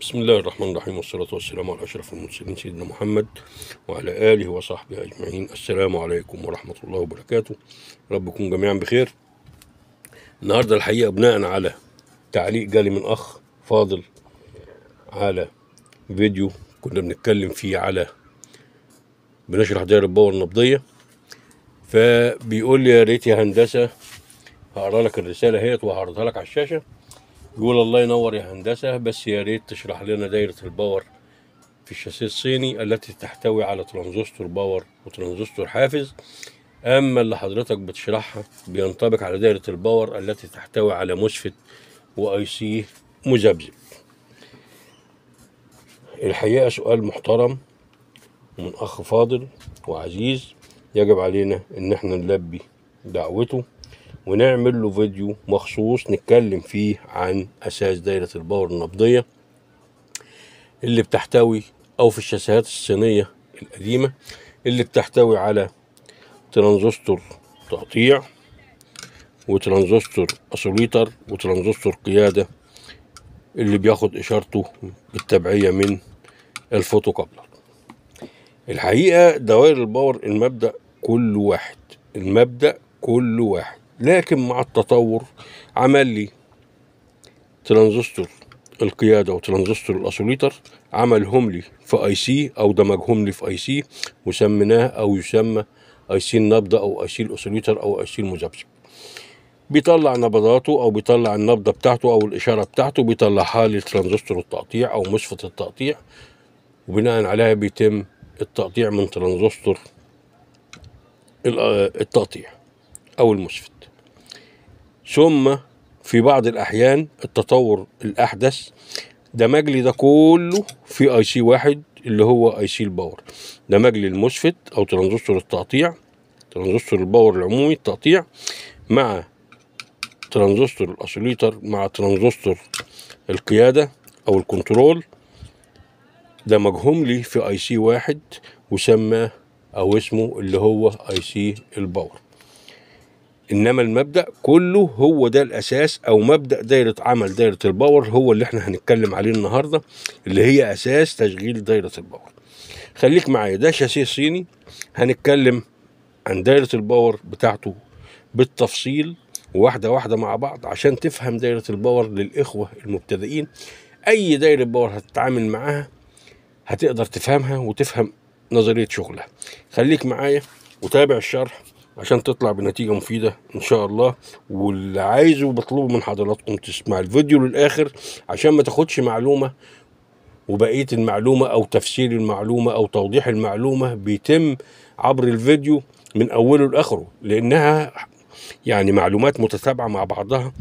بسم الله الرحمن الرحيم والصلاة والسلام على أشرف المرسلين سيدنا محمد وعلى آله وصحبه أجمعين السلام عليكم ورحمة الله وبركاته ربكم جميعا بخير النهاردة الحقيقة بناء على تعليق جالي من أخ فاضل على فيديو كنا بنتكلم فيه على بنشرح دايرة باور النبضية فبيقول لي يا ريت يا هندسة هقرا لك الرسالة اهيت وهعرضها لك على الشاشة يقول الله ينور يا هندسة بس يا ريت تشرح لنا دايرة الباور في الشاسيه الصيني التي تحتوي على ترانزستور باور وترانزستور حافز أما اللي حضرتك بتشرحها بينطبق على دايرة الباور التي تحتوي على مسفت وأي سي مذبذب الحقيقة سؤال محترم من أخ فاضل وعزيز يجب علينا إن احنا نلبي دعوته ونعمل له فيديو مخصوص نتكلم فيه عن أساس دايرة الباور النبضية اللي بتحتوي أو في الشاسيهات الصينية القديمة اللي بتحتوي على ترانزستور تقطيع وترانزستور اسوليتر وترانزستور قيادة اللي بياخد إشارته بالتبعية من الفوتو كابلر الحقيقة دوائر الباور المبدأ كل واحد المبدأ كل واحد لكن مع التطور عمل لي ترانزستور القيادة وترانزستور الأسوليتر عملهم لي في اي سي او دمجهم لي في اي سي وسميناه او يسمى اي سي النبضة او اي سي الأسوليتر او اي سي المذبذب بيطلع نبضاته او بيطلع النبضة بتاعته او الاشارة بتاعته بيطلعها لترانزستور التقطيع او مصفة التقطيع وبناء عليها بيتم التقطيع من ترانزستور آه، التقطيع او المسفت ثم في بعض الأحيان التطور الأحدث دمج لي ده كله في اي سي واحد اللي هو اي سي الباور دمج لي الموسفيت او ترانزستور التقطيع ترانزستور الباور العمومي التقطيع مع ترانزستور الاسوليتر مع ترانزستور القياده او الكنترول دمجهم لي في اي سي واحد وسماه او اسمه اللي هو اي سي الباور انما المبدا كله هو ده الاساس او مبدا دايره عمل دايره الباور هو اللي احنا هنتكلم عليه النهارده اللي هي اساس تشغيل دايره الباور خليك معايا ده شاسيه صيني هنتكلم عن دايره الباور بتاعته بالتفصيل واحده واحده مع بعض عشان تفهم دايره الباور للاخوه المبتدئين اي دايره باور هتتعامل معاها هتقدر تفهمها وتفهم نظريه شغلها خليك معايا وتابع الشرح عشان تطلع بنتيجه مفيده ان شاء الله واللي عايزه بطلبه من حضراتكم تسمع الفيديو للاخر عشان ما تاخدش معلومه وبقيه المعلومه او تفسير المعلومه او توضيح المعلومه بيتم عبر الفيديو من اوله لاخره لانها يعني معلومات متتابعه مع بعضها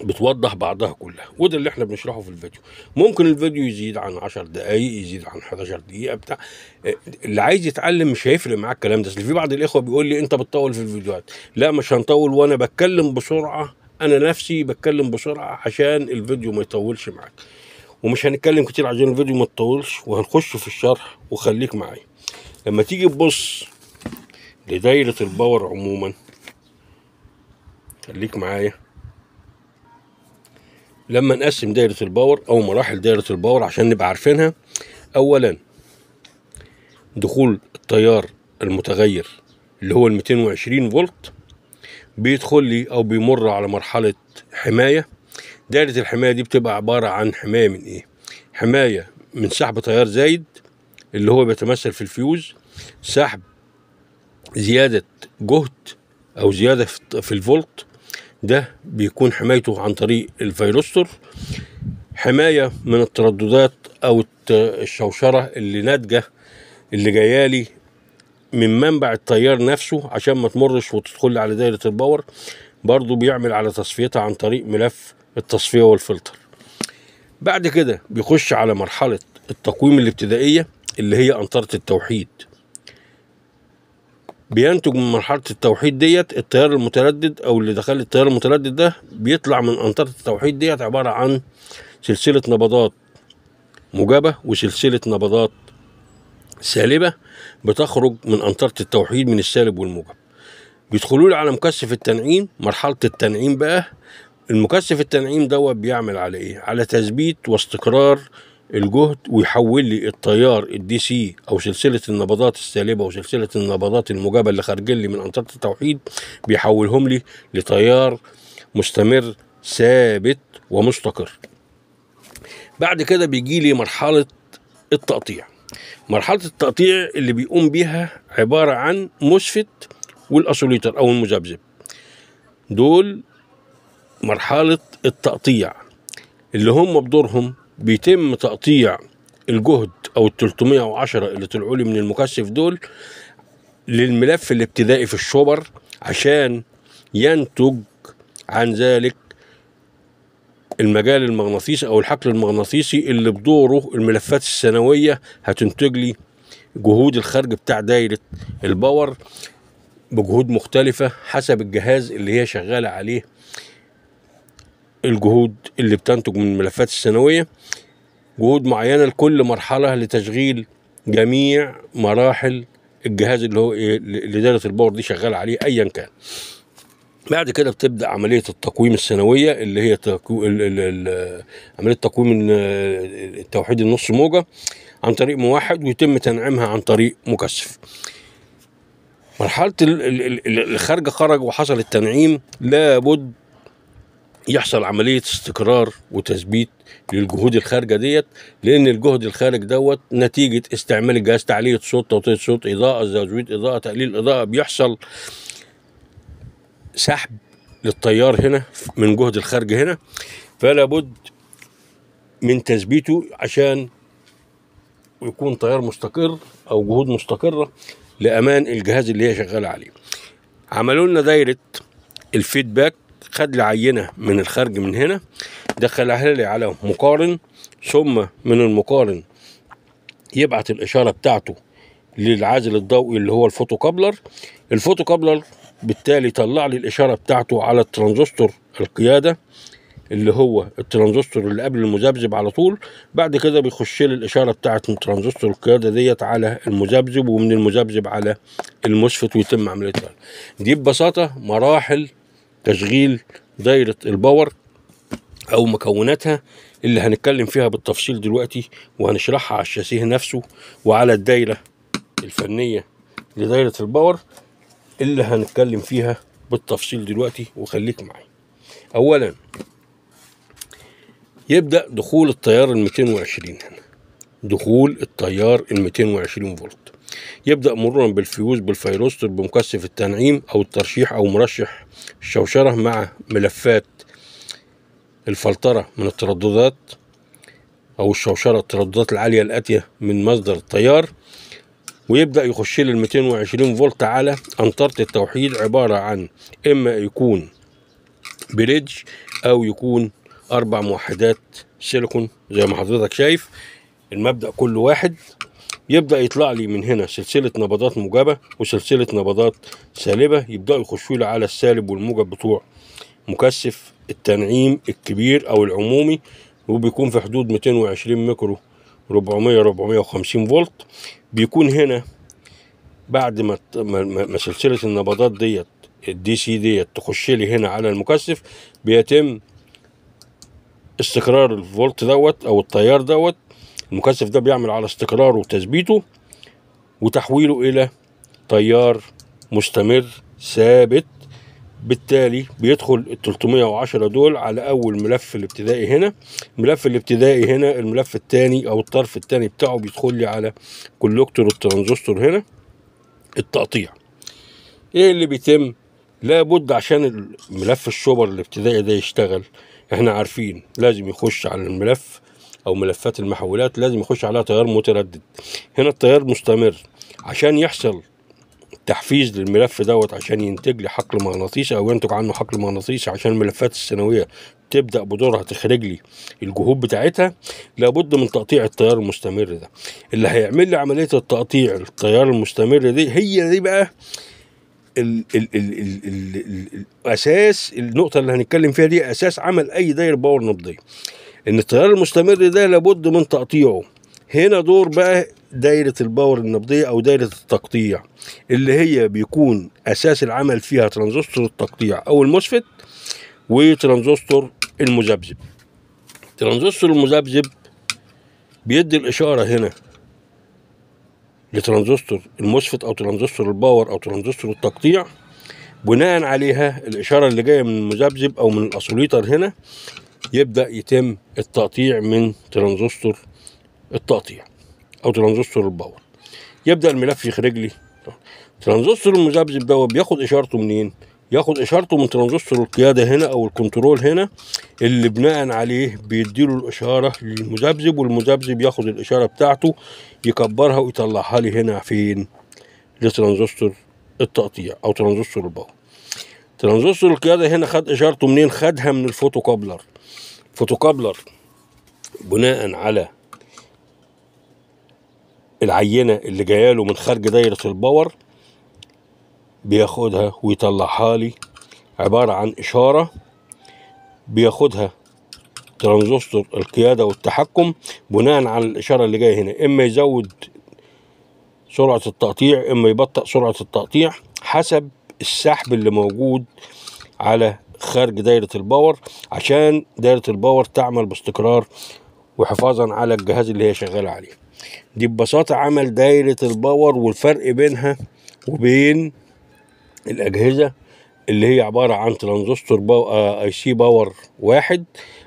بتوضح بعضها كلها وده اللي احنا بنشرحه في الفيديو ممكن الفيديو يزيد عن 10 دقايق يزيد عن 11 دقيقه بتاع آه، اللي عايز يتعلم مش هيفرق معاه الكلام ده في بعض الاخوه بيقول لي انت بتطول في الفيديوهات لا مش هنطول وانا بتكلم بسرعه انا نفسي بتكلم بسرعه عشان الفيديو ما يطولش معاك ومش هنتكلم كتير عشان الفيديو ما يطولش وهنخش في الشرح وخليك معايا لما تيجي تبص لدايره الباور عموما خليك معايا لما نقسم دايره الباور او مراحل دايره الباور عشان نبقى عارفينها اولا دخول التيار المتغير اللي هو ال 220 فولت بيدخل لي او بيمر على مرحله حمايه دايره الحمايه دي بتبقى عباره عن حمايه من ايه حمايه من سحب تيار زايد اللي هو بيتمثل في الفيوز سحب زياده جهد او زياده في الفولت ده بيكون حمايته عن طريق الفيروستر حماية من الترددات أو الشوشرة اللي ناتجة اللي جايالي من منبع التيار نفسه عشان ما تمرش وتدخل على دايرة الباور برضو بيعمل على تصفيتها عن طريق ملف التصفية والفلتر بعد كده بيخش على مرحلة التقويم الابتدائية اللي هي أنطرة التوحيد بينتج من مرحله التوحيد ديت التيار المتردد او اللي دخل التيار المتردد ده بيطلع من انطره التوحيد ديت عباره عن سلسله نبضات موجبه وسلسله نبضات سالبه بتخرج من انطره التوحيد من السالب والموجب بيدخلوا لي على مكثف التنعيم مرحله التنعيم بقى المكثف التنعيم دوت بيعمل على ايه على تثبيت واستقرار الجهد ويحول لي التيار الدي سي او سلسله النبضات السالبه وسلسله النبضات الموجبه اللي خارجين لي من انطره التوحيد بيحولهم لي لتيار مستمر ثابت ومستقر بعد كده بيجي لي مرحله التقطيع مرحله التقطيع اللي بيقوم بيها عباره عن مشفت والاسوليتر او المذبذب دول مرحله التقطيع اللي هم بدورهم بيتم تقطيع الجهد او ال 310 اللي طلعوا لي من المكثف دول للملف الابتدائي في الشوبر عشان ينتج عن ذلك المجال المغناطيسي او الحقل المغناطيسي اللي بدوره الملفات السنويه هتنتج لي جهود الخارج بتاع دايره الباور بجهود مختلفه حسب الجهاز اللي هي شغاله عليه الجهود اللي بتنتج من الملفات السنوية جهود معينة لكل مرحلة لتشغيل جميع مراحل الجهاز اللي هو اللي إيه، دايرة الباور دي شغال عليه أيا كان بعد كده بتبدا عمليه التقويم السنويه اللي هي تقو... ال... ال... ال... عمليه تقويم التوحيد النص موجه عن طريق موحد ويتم تنعيمها عن طريق مكثف مرحله الخارجه خرج وحصل التنعيم لابد يحصل عملية استقرار وتثبيت للجهود الخارجة ديت لأن الجهد الخارج دوت نتيجة استعمال الجهاز تعلية صوت توطية صوت إضاءة تزويد إضاءة تقليل إضاءة بيحصل سحب للتيار هنا من جهد الخارج هنا فلا بد من تثبيته عشان يكون تيار مستقر أو جهود مستقرة لأمان الجهاز اللي هي شغالة عليه عملوا لنا دايرة الفيدباك خد لي عينه من الخارج من هنا دخلها لي على مقارن ثم من المقارن يبعت الاشاره بتاعته للعازل الضوئي اللي هو الفوتوكابلر الفوتوكابلر بالتالي طلع لي الاشاره بتاعته على الترانزستور القياده اللي هو الترانزستور اللي قبل المذبذب على طول بعد كده بيخش لي الاشاره بتاعه الترانزستور القياده ديت على المذبذب ومن المذبذب على المسفت ويتم عمليه دي ببساطه مراحل تشغيل دايرة الباور أو مكوناتها اللي هنتكلم فيها بالتفصيل دلوقتي وهنشرحها على الشاسيه نفسه وعلى الدايرة الفنية لدايرة الباور اللي هنتكلم فيها بالتفصيل دلوقتي وخليك معايا أولا يبدأ دخول التيار ال 220 هنا دخول التيار ال 220 فولت يبدأ مرورا بالفيوز بالفيروستر بمكثف التنعيم أو الترشيح أو مرشح الشوشرة مع ملفات الفلترة من الترددات أو الشوشرة الترددات العالية الآتية من مصدر التيار ويبدأ يخش لي ال 220 فولت على أنطرة التوحيد عبارة عن إما يكون بريدج أو يكون أربع موحدات سيليكون زي ما حضرتك شايف المبدأ كله واحد يبدا يطلع لي من هنا سلسله نبضات موجبه وسلسله نبضات سالبه يبداوا يخشوا لي على السالب والموجب بتوع مكثف التنعيم الكبير او العمومي وبيكون في حدود 220 ميكرو 400 450 فولت بيكون هنا بعد ما ما سلسله النبضات ديت الدي سي ديت تخش لي هنا على المكثف بيتم استقرار الفولت دوت او التيار دوت المكثف ده بيعمل على استقراره وتثبيته وتحويله إلى تيار مستمر ثابت بالتالي بيدخل ال 310 دول على اول ملف الابتدائي هنا الملف الابتدائي هنا الملف الثاني او الطرف الثاني بتاعه بيدخل لي على كولكتور الترانزستور هنا التقطيع ايه اللي بيتم لابد عشان الملف السوبر الابتدائي ده يشتغل احنا عارفين لازم يخش على الملف او ملفات المحولات لازم يخش عليها تيار متردد هنا التيار مستمر عشان يحصل تحفيز للملف دوت عشان ينتج لي حقل مغناطيسي او ينتج عنه حقل مغناطيسي عشان الملفات السنوية تبدا بدورها تخرج لي الجهود بتاعتها لابد من تقطيع التيار المستمر ده اللي هيعمل لي عمليه التقطيع التيار المستمر دي هي دي بقى ال ال ال ال ال ال الاساس النقطه اللي هنتكلم فيها دي اساس عمل اي داير باور نبضيه ان التيار المستمر ده لابد من تقطيعه هنا دور بقى دايرة الباور النبضية أو دايرة التقطيع اللي هي بيكون أساس العمل فيها ترانزستور التقطيع أو المسفت وترانزستور المذبذب ترانزستور المذبذب بيدي الإشارة هنا لترانزستور المسفت أو ترانزستور الباور أو ترانزستور التقطيع بناء عليها الإشارة اللي جاية من المذبذب أو من الأسوليتر هنا يبدأ يتم التقطيع من ترانزستور التقطيع أو ترانزستور الباور يبدأ الملف يخرج لي ترانزستور المذبذب دوت بياخد إشارته منين؟ ياخد اشارته من ترانزستور القياده هنا او الكنترول هنا اللي بناء عليه بيديله الاشاره للمذبذب والمذبذب ياخد الاشاره بتاعته يكبرها ويطلعها لي هنا فين لترانزستور التقطيع او ترانزستور الباور ترانزستور القياده هنا خد اشارته منين خدها من الفوتوكوبلر فوتوكابلر بناء على العينة اللي جايه له من خارج دايرة الباور بياخدها ويطلعها لي عبارة عن إشارة بياخدها ترانزستور القيادة والتحكم بناء على الإشارة اللي جاية هنا إما يزود سرعة التقطيع إما يبطئ سرعة التقطيع حسب السحب اللي موجود على خارج دايرة الباور عشان دايرة الباور تعمل باستقرار وحفاظا على الجهاز اللي هي شغالة عليه دي ببساطة عمل دايرة الباور والفرق بينها وبين الأجهزة اللي هي عبارة عن ترانزستور باو... اي آه، سي باور واحد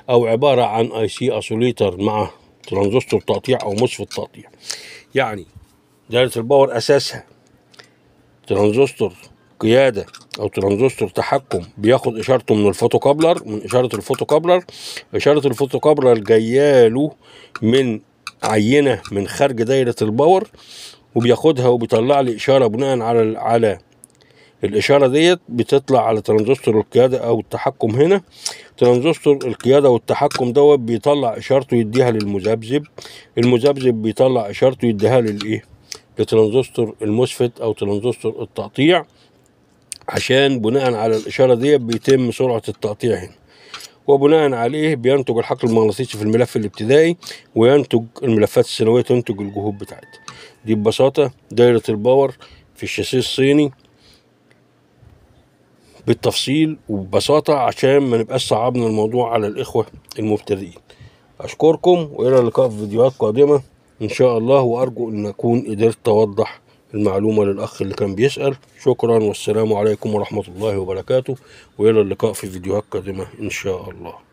أو عبارة عن اي سي اسوليتر مع ترانزستور تقطيع أو مصف التقطيع يعني دايرة الباور أساسها ترانزستور قياده او ترانزستور تحكم بياخد اشارته من كابلر من اشاره كابلر اشاره كابلر جايه له من عينه من خارج دايره الباور وبياخدها وبيطلع لي اشاره بناء على على الاشاره ديت بتطلع على ترانزستور القياده او التحكم هنا ترانزستور القياده والتحكم دوت بيطلع اشارته يديها للمذبذب المذبذب بيطلع اشارته يديها للايه لترانزستور الموسفت او ترانزستور التقطيع عشان بناء على الإشارة دي بيتم سرعة التقطيع هنا وبناء عليه بينتج الحقل المغناطيسي في الملف الابتدائي وينتج الملفات السنوية تنتج الجهود بتاعتها دي ببساطة دايرة الباور في الشاسيه الصيني بالتفصيل وببساطة عشان ما نبقاش صعبنا الموضوع على الإخوة المبتدئين أشكركم وإلى اللقاء في فيديوهات قادمة إن شاء الله وأرجو أن أكون قدرت أوضح المعلومة للأخ اللي كان بيسأل شكرا والسلام عليكم ورحمة الله وبركاته وإلى اللقاء في فيديوهات قادمة إن شاء الله